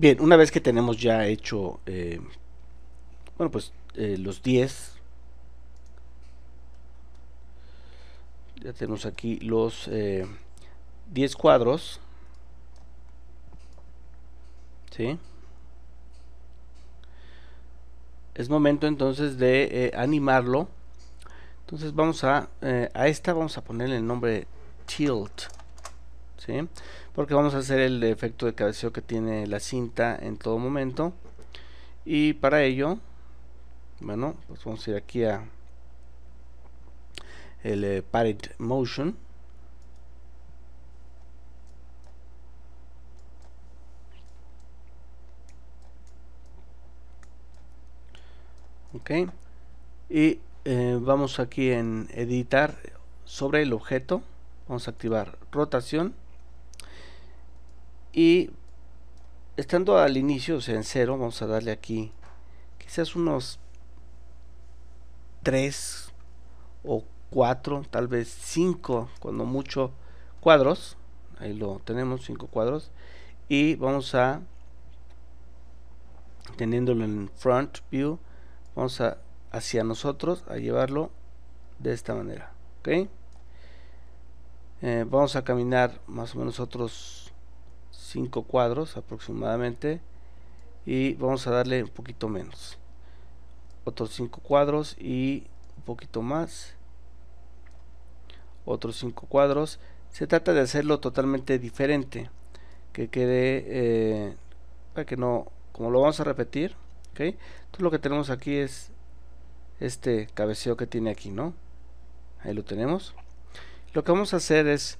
Bien, una vez que tenemos ya hecho, eh, bueno, pues eh, los 10, ya tenemos aquí los 10 eh, cuadros, ¿sí? Es momento entonces de animarlo. Entonces vamos a, a esta vamos a ponerle el nombre Tilt. ¿sí? porque vamos a hacer el efecto de cabeceo que tiene la cinta en todo momento y para ello bueno pues vamos a ir aquí a el eh, parent motion ok y eh, vamos aquí en editar sobre el objeto vamos a activar rotación y estando al inicio, o sea, en cero, vamos a darle aquí quizás unos 3 o 4, tal vez 5, cuando mucho, cuadros. Ahí lo tenemos, 5 cuadros. Y vamos a, teniéndolo en front view, vamos a hacia nosotros a llevarlo de esta manera. ¿ok? Eh, vamos a caminar más o menos otros 5 cuadros aproximadamente y vamos a darle un poquito menos otros 5 cuadros y un poquito más otros 5 cuadros se trata de hacerlo totalmente diferente que quede eh, para que no como lo vamos a repetir ok entonces lo que tenemos aquí es este cabeceo que tiene aquí no ahí lo tenemos lo que vamos a hacer es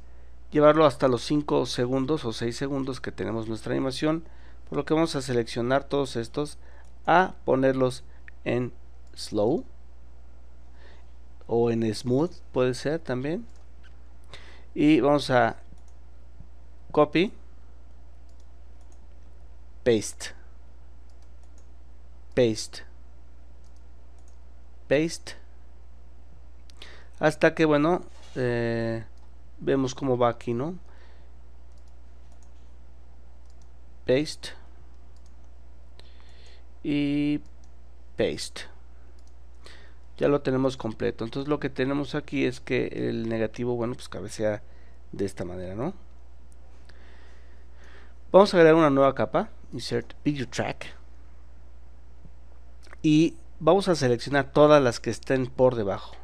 llevarlo hasta los 5 segundos o 6 segundos que tenemos nuestra animación por lo que vamos a seleccionar todos estos a ponerlos en slow o en smooth puede ser también y vamos a copy paste paste paste hasta que bueno eh, vemos cómo va aquí, ¿no? Paste. Y paste. Ya lo tenemos completo. Entonces lo que tenemos aquí es que el negativo, bueno, pues cabecea de esta manera, ¿no? Vamos a crear una nueva capa. Insert Video Track. Y vamos a seleccionar todas las que estén por debajo.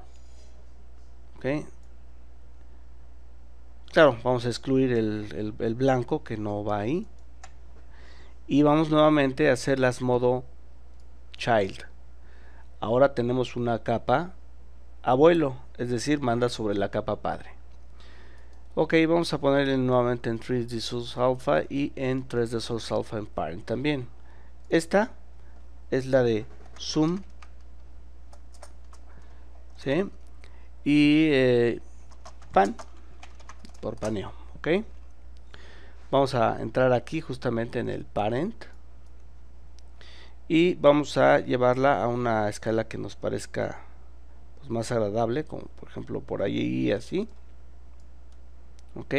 okay Claro, vamos a excluir el, blanco que no va ahí. Y vamos nuevamente a hacerlas modo child. Ahora tenemos una capa abuelo, es decir, manda sobre la capa padre. Ok, vamos a ponerle nuevamente en 3D source alpha y en 3D source alpha en parent también. Esta es la de zoom. ¿sí? Y eh, pan paneo ok vamos a entrar aquí justamente en el parent y vamos a llevarla a una escala que nos parezca pues, más agradable como por ejemplo por ahí y así ok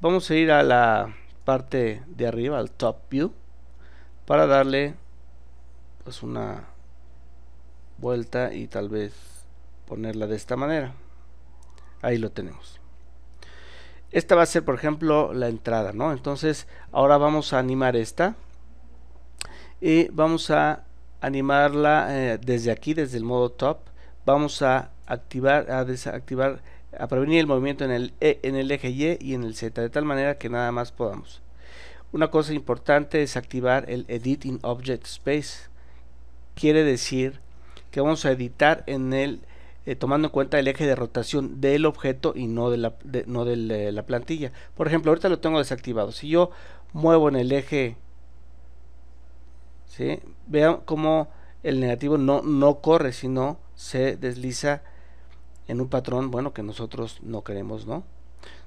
vamos a ir a la parte de arriba al top view para darle pues una vuelta y tal vez ponerla de esta manera ahí lo tenemos esta va a ser, por ejemplo, la entrada, ¿no? Entonces, ahora vamos a animar esta. Y vamos a animarla eh, desde aquí, desde el modo top. Vamos a activar, a desactivar, a prevenir el movimiento en el, e, en el eje Y y en el Z, de tal manera que nada más podamos. Una cosa importante es activar el Edit in Object Space. Quiere decir que vamos a editar en el eh, tomando en cuenta el eje de rotación del objeto y no de la, no de eh, la plantilla. Por ejemplo, ahorita lo tengo desactivado. Si yo muevo en el eje, vean cómo el negativo no, no corre, sino se desliza en un patrón, bueno, que nosotros no queremos, ¿no?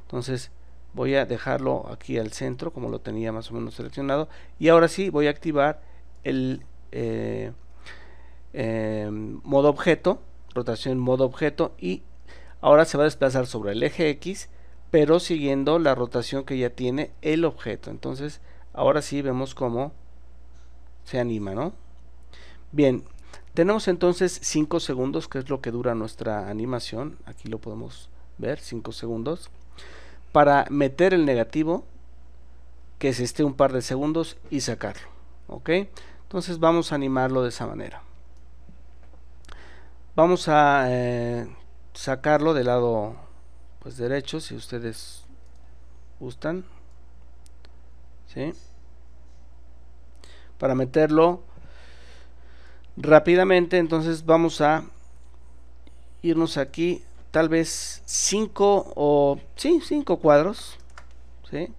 Entonces voy a dejarlo aquí al centro, como lo tenía más o menos seleccionado. Y ahora sí voy a activar el eh, em, modo objeto rotación modo objeto y ahora se va a desplazar sobre el eje X pero siguiendo la rotación que ya tiene el objeto entonces ahora sí vemos cómo se anima no bien tenemos entonces 5 segundos que es lo que dura nuestra animación aquí lo podemos ver 5 segundos para meter el negativo que se esté un par de segundos y sacarlo ok entonces vamos a animarlo de esa manera Vamos a eh, sacarlo del lado pues derecho si ustedes gustan. ¿Sí? Para meterlo rápidamente, entonces vamos a irnos aquí tal vez 5 o sí, 5 cuadros. ¿sí?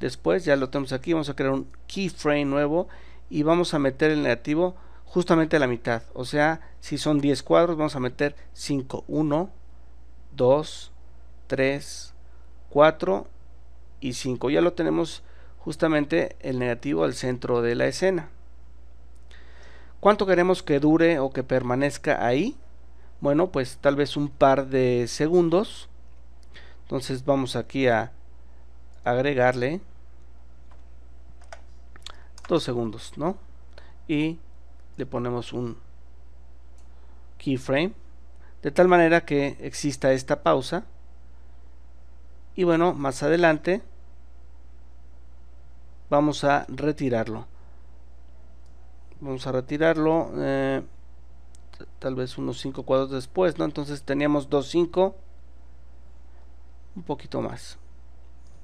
Después ya lo tenemos aquí, vamos a crear un keyframe nuevo y vamos a meter el negativo justamente la mitad. O sea, si son 10 cuadros, vamos a meter 5, 1, 2, 3, 4 y 5. Ya lo tenemos justamente el negativo al centro de la escena. ¿Cuánto queremos que dure o que permanezca ahí? Bueno, pues tal vez un par de segundos. Entonces vamos aquí a agregarle 2 segundos, ¿no? Y le ponemos un keyframe de tal manera que exista esta pausa y bueno más adelante vamos a retirarlo vamos a retirarlo eh, tal vez unos 5 cuadros después no entonces teníamos 2.5 un poquito más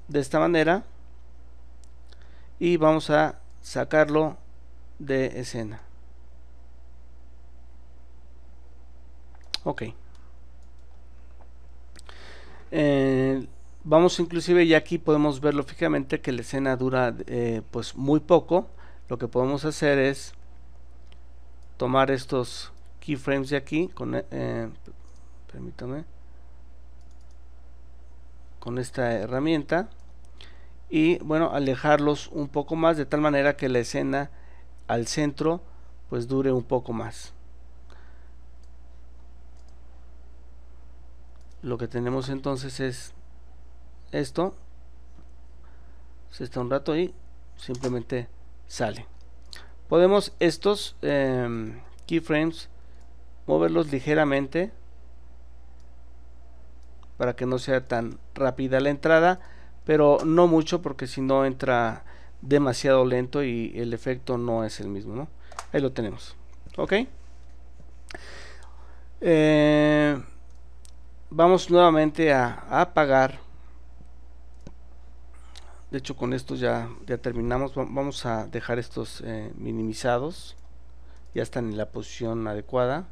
de esta manera y vamos a sacarlo de escena Ok. Eh, vamos inclusive y aquí podemos verlo fijamente que la escena dura eh, pues muy poco. Lo que podemos hacer es tomar estos keyframes de aquí con eh, permítame con esta herramienta y bueno alejarlos un poco más de tal manera que la escena al centro pues dure un poco más lo que tenemos entonces es esto se está un rato y simplemente sale podemos estos em, keyframes moverlos ligeramente para que no sea tan rápida la entrada pero no mucho porque si no entra demasiado lento y el efecto no es el mismo ahí lo tenemos ok eh, vamos nuevamente a, apagar de hecho con esto ya, terminamos vamos a dejar estos eh, minimizados ya están en la posición adecuada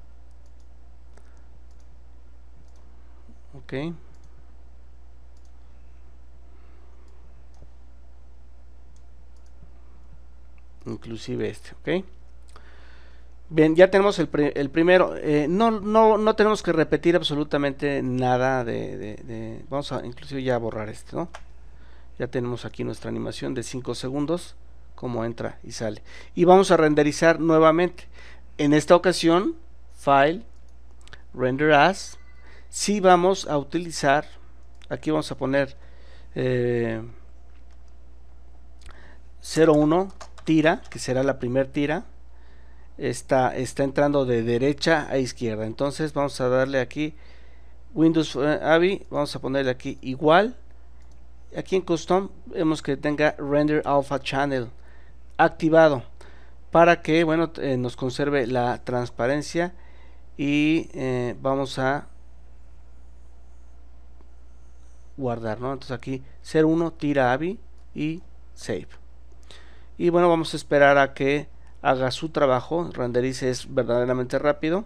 ok inclusive este ok Bien, ya tenemos el, primero. Eh, no, no, tenemos que repetir absolutamente nada de, Vamos a inclusive ya borrar esto, ¿no? Ya tenemos aquí nuestra animación de 5 segundos, como entra y sale. Y vamos a renderizar nuevamente. En esta ocasión, File, Render As. Si sí vamos a utilizar, aquí vamos a poner 01, eh, tira, que será la primera tira está, está entrando de derecha a izquierda. Entonces vamos a darle aquí Windows eh, AVI, vamos a ponerle aquí igual. Aquí en Custom vemos que tenga Render Alpha Channel activado para que bueno eh, nos conserve la transparencia y eh, vamos a guardar, Entonces aquí 01 tira AVI y save. Y bueno, vamos a esperar a que haga su trabajo, renderice es verdaderamente rápido